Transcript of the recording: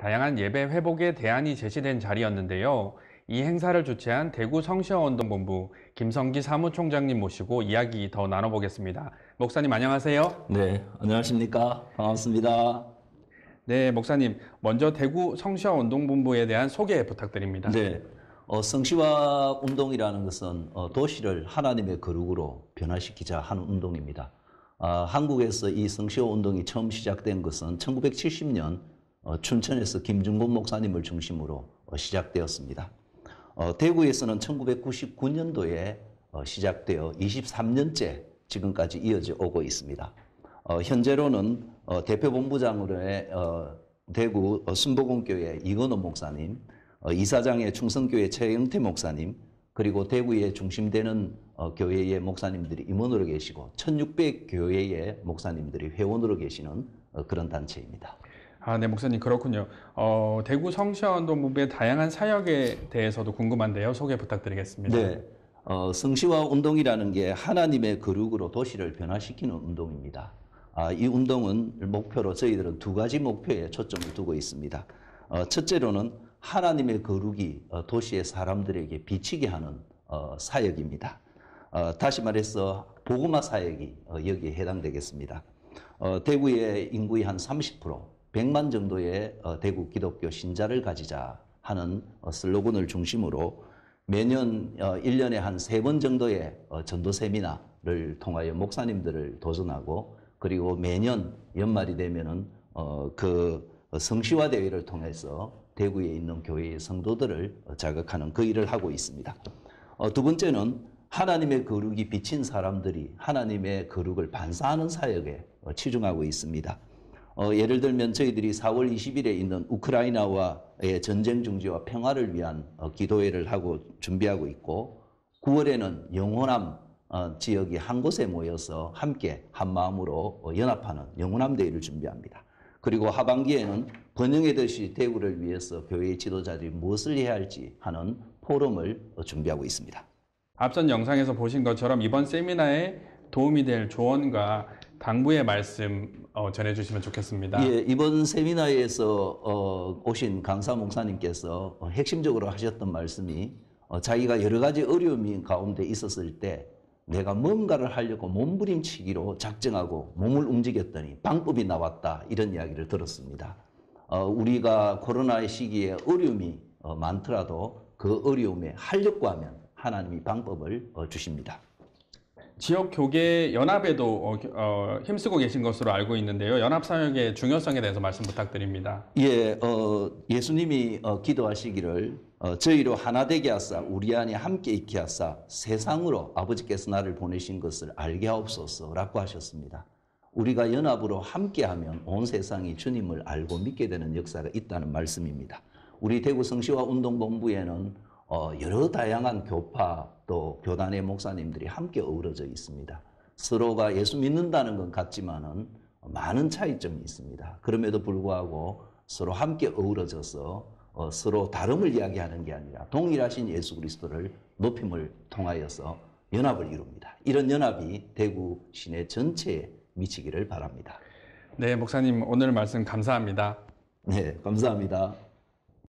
다양한 예배 회복의 대안이 제시된 자리였는데요. 이 행사를 주최한 대구 성시어운동본부 김성기 사무총장님 모시고 이야기 더 나눠보겠습니다. 목사님 안녕하세요. 네, 안녕하십니까. 반갑습니다. 네, 목사님 먼저 대구 성시화운동본부에 대한 소개 부탁드립니다. 네, 어, 성시화 운동이라는 것은 어, 도시를 하나님의 거룩으로 변화시키자 하는 운동입니다. 어, 한국에서 이 성시화 운동이 처음 시작된 것은 1970년 어, 춘천에서 김중곤 목사님을 중심으로 어, 시작되었습니다. 어, 대구에서는 1999년도에 시작되어 23년째 지금까지 이어져 오고 있습니다. 현재로는 대표본부장으로의 대구 순복음교회 이건호 목사님, 이사장의 충성교회 최영태 목사님, 그리고 대구에 중심되는 교회의 목사님들이 임원으로 계시고 1600 교회의 목사님들이 회원으로 계시는 그런 단체입니다. 아, 네, 목사님, 그렇군요. 어, 대구 성시화운동부의 다양한 사역에 대해서도 궁금한데요. 소개 부탁드리겠습니다. 네. 어, 성시화 운동이라는 게 하나님의 거룩으로 도시를 변화시키는 운동입니다. 아, 이 운동은 목표로 저희들은 두 가지 목표에 초점을 두고 있습니다. 어, 첫째로는 하나님의 거룩이 어, 도시의 사람들에게 비치게 하는 어, 사역입니다. 어, 다시 말해서 보그마 사역이 어, 여기에 해당되겠습니다. 어, 대구의 인구의 한30% 100만 정도의 어, 대구 기독교 신자를 가지자 하는 어, 슬로건을 중심으로 매년 1년에 어, 한세 번 정도의 전도 세미나를 통하여 목사님들을 도전하고 그리고 매년 연말이 되면은 그 성시화 대회를 통해서 대구에 있는 교회의 성도들을 자극하는 그 일을 하고 있습니다. 두 번째는 하나님의 거룩이 비친 사람들이 하나님의 거룩을 반사하는 사역에 치중하고 있습니다. 어, 예를 들면 저희들이 4월 20일에 있는 우크라이나와의 전쟁 중지와 평화를 위한 어, 기도회를 하고 준비하고 있고 9월에는 영호남 어, 지역이 한 곳에 모여서 함께 한 마음으로 어, 연합하는 영호남 대회를 준비합니다. 그리고 하반기에는 번영의 도시 대구를 위해서 교회의 지도자들이 무엇을 해야 할지 하는 포럼을 어, 준비하고 있습니다. 앞선 영상에서 보신 것처럼 이번 세미나에 도움이 될 조언과 당부의 말씀 어, 전해주시면 좋겠습니다. 예, 이번 세미나에서 어, 오신 강사 목사님께서 어, 핵심적으로 하셨던 말씀이 어, 자기가 여러 가지 어려움이 가운데 있었을 때 내가 뭔가를 하려고 몸부림치기로 작정하고 몸을 움직였더니 방법이 나왔다 이런 이야기를 들었습니다. 어, 우리가 코로나 시기에 어려움이 어, 많더라도 그 어려움에 하려고 하면 하나님이 방법을 어, 주십니다. 지역 교계 연합에도 어, 어, 힘쓰고 계신 것으로 알고 있는데요. 연합 사역의 중요성에 대해서 말씀 부탁드립니다. 예, 어, 예수님이 어, 기도하시기를 어, 저희로 하나 되게 하사 우리 안에 함께 있게 하사 세상으로 아버지께서 나를 보내신 것을 알게 하옵소서라고 하셨습니다. 우리가 연합으로 함께하면 온 세상이 주님을 알고 믿게 되는 역사가 있다는 말씀입니다. 우리 대구 성시와 운동본부에는 어, 여러 다양한 교파 또 교단의 목사님들이 함께 어우러져 있습니다. 서로가 예수 믿는다는 건 같지만은 많은 차이점이 있습니다. 그럼에도 불구하고 서로 함께 어우러져서 어, 서로 다름을 이야기하는 게 아니라 동일하신 예수 그리스도를 높임을 통하여서 연합을 이룹니다. 이런 연합이 대구 시내 전체에 미치기를 바랍니다. 네, 목사님 오늘 말씀 감사합니다. 네, 감사합니다.